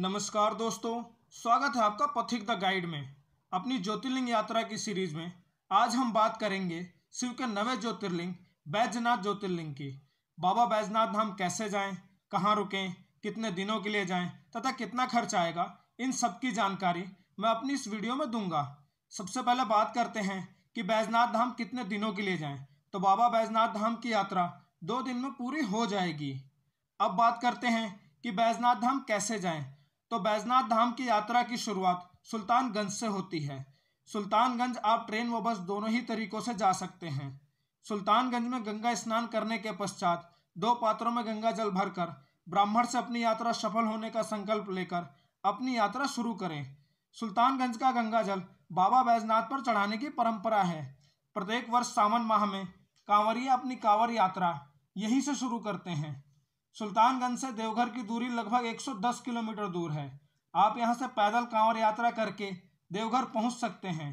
नमस्कार दोस्तों स्वागत है आपका पथिक द गाइड में अपनी ज्योतिर्लिंग यात्रा की सीरीज में आज हम बात करेंगे शिव के नवे ज्योतिर्लिंग बैजनाथ ज्योतिर्लिंग की बाबा बैजनाथ धाम कैसे जाएं, कहाँ रुकें कितने दिनों के लिए जाएं तथा कितना खर्च आएगा इन सब की जानकारी मैं अपनी इस वीडियो में दूंगा सबसे पहले बात करते हैं कि बैजनाथ धाम कितने दिनों के लिए जाएं तो बाबा बैजनाथ धाम की यात्रा दो दिन में पूरी हो जाएगी अब बात करते हैं कि बैजनाथ धाम कैसे जाएं तो बैजनाथ धाम की यात्रा की शुरुआत सुल्तानगंज से होती है सुल्तानगंज आप ट्रेन व बस दोनों ही तरीकों से जा सकते हैं सुल्तानगंज में गंगा स्नान करने के पश्चात दो पात्रों में गंगा जल भरकर ब्राह्मण से अपनी यात्रा सफल होने का संकल्प लेकर अपनी यात्रा शुरू करें सुल्तानगंज का गंगा जल बाबा बैजनाथ पर चढ़ाने की परंपरा है प्रत्येक वर्ष सावन माह में कांवरिया अपनी कांवर यात्रा यहीं से शुरू करते हैं सुल्तानगंज से देवघर की दूरी लगभग 110 किलोमीटर दूर है आप यहां से पैदल कांवर यात्रा करके देवघर पहुंच सकते हैं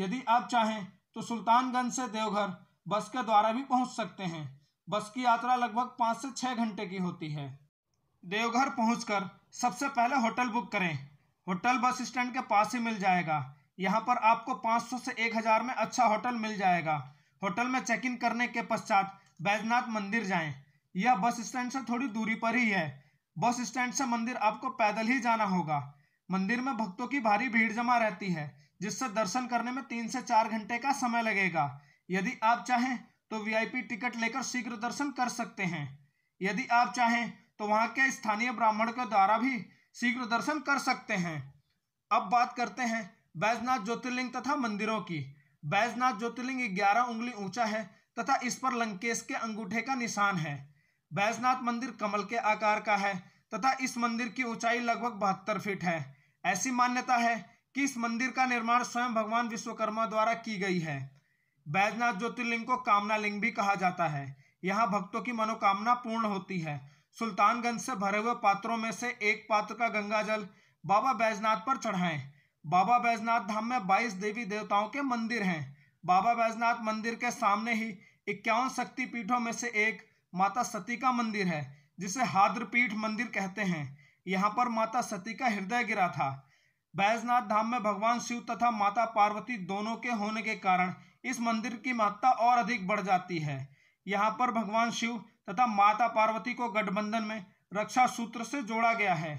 यदि आप चाहें तो सुल्तानगंज से देवघर बस के द्वारा भी पहुंच सकते हैं बस की यात्रा लगभग पाँच से छः घंटे की होती है देवघर पहुँच सबसे पहले होटल बुक करें होटल बस स्टैंड के पास ही मिल जाएगा यहाँ पर आपको 500 से 1000 में अच्छा होटल मिल जाएगा होटल में चेक इन करने के पश्चात बैजनाथ मंदिर जाएं यह बस स्टैंड से थोड़ी दूरी पर ही है बस स्टैंड से मंदिर आपको पैदल ही जाना होगा मंदिर में भक्तों की भारी भीड़ जमा रहती है जिससे दर्शन करने में तीन से चार घंटे का समय लगेगा यदि आप चाहें तो वीआईपी टिकट लेकर शीघ्र दर्शन कर सकते हैं यदि आप चाहें तो वहाँ के स्थानीय ब्राह्मण के द्वारा भी शीघ्र दर्शन कर सकते हैं अब बात करते हैं बैजनाथ ज्योतिर्लिंग तथा मंदिरों की बैजनाथ ज्योतिर्लिंग ग्यारह उंगली ऊंचा है तथा इस पर लंकेश के अंगूठे का निशान है बैजनाथ मंदिर कमल के आकार का है तथा इस मंदिर की ऊंचाई लगभग बहत्तर फीट है ऐसी मान्यता है कि इस मंदिर का निर्माण स्वयं भगवान विश्वकर्मा द्वारा की गई है बैजनाथ ज्योतिर्लिंग को कामना लिंग भी कहा जाता है यहाँ भक्तों की मनोकामना पूर्ण होती है सुल्तानगंज से भरे हुए पात्रों में से एक पात्र का गंगा जल बाबा बैजनाथ पर चढ़ाएं बाबा बैजनाथ धाम में 22 देवी देवताओं के मंदिर हैं बाबा बैजनाथ मंदिर के सामने ही इक्यावन शक्ति पीठों में से एक माता सती का मंदिर है जिसे हाद्रपीठ मंदिर कहते हैं यहाँ पर माता सती का हृदय गिरा था बैजनाथ धाम में भगवान शिव तथा माता पार्वती दोनों के होने के कारण इस मंदिर की महत्ता और अधिक बढ़ जाती है यहाँ पर भगवान शिव तथा माता पार्वती को गठबंधन में रक्षा सूत्र से जोड़ा गया है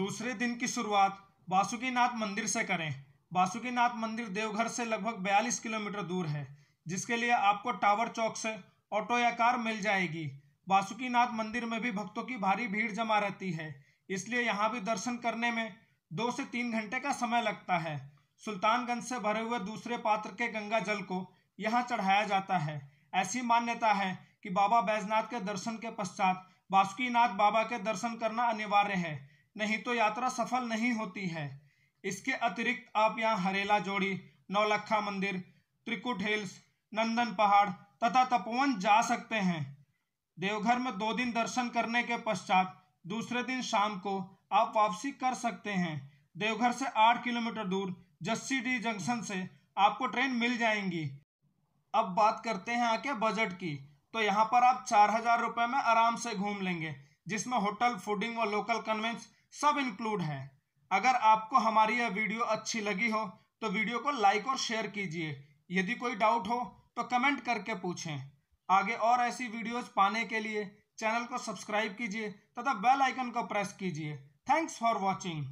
दूसरे दिन की शुरुआत वासुकीनाथ मंदिर से करें वासुकीनाथ मंदिर देवघर से लगभग 42 किलोमीटर दूर है जिसके लिए आपको टावर चौक से ऑटो या कार मिल जाएगी वासुकीनाथ मंदिर में भी भक्तों की भारी भीड़ जमा रहती है इसलिए यहाँ भी दर्शन करने में दो से तीन घंटे का समय लगता है सुल्तानगंज से भरे हुए दूसरे पात्र के गंगा जल को यहाँ चढ़ाया जाता है ऐसी मान्यता है कि बाबा बैजनाथ के दर्शन के पश्चात वासुकीनाथ बाबा के दर्शन करना अनिवार्य है नहीं तो यात्रा सफल नहीं होती है इसके अतिरिक्त आप यहाँ हरेला जोड़ी नौलखा मंदिर त्रिकुट हिल्स नंदन पहाड़ तथा तपोवन जा सकते हैं देवघर में दो दिन दर्शन करने के पश्चात दूसरे दिन शाम को आप वापसी कर सकते हैं देवघर से आठ किलोमीटर दूर जस्सी डी जंक्शन से आपको ट्रेन मिल जाएंगी अब बात करते हैं आके बजट की तो यहाँ पर आप चार हजार रुपये में आराम से घूम लेंगे जिसमें होटल फूडिंग व लोकल कन्वेंस सब इंक्लूड है अगर आपको हमारी यह वीडियो अच्छी लगी हो तो वीडियो को लाइक और शेयर कीजिए यदि कोई डाउट हो तो कमेंट करके पूछें आगे और ऐसी वीडियोज पाने के लिए चैनल को सब्सक्राइब कीजिए तथा बेल आइकन को प्रेस कीजिए थैंक्स फॉर वॉचिंग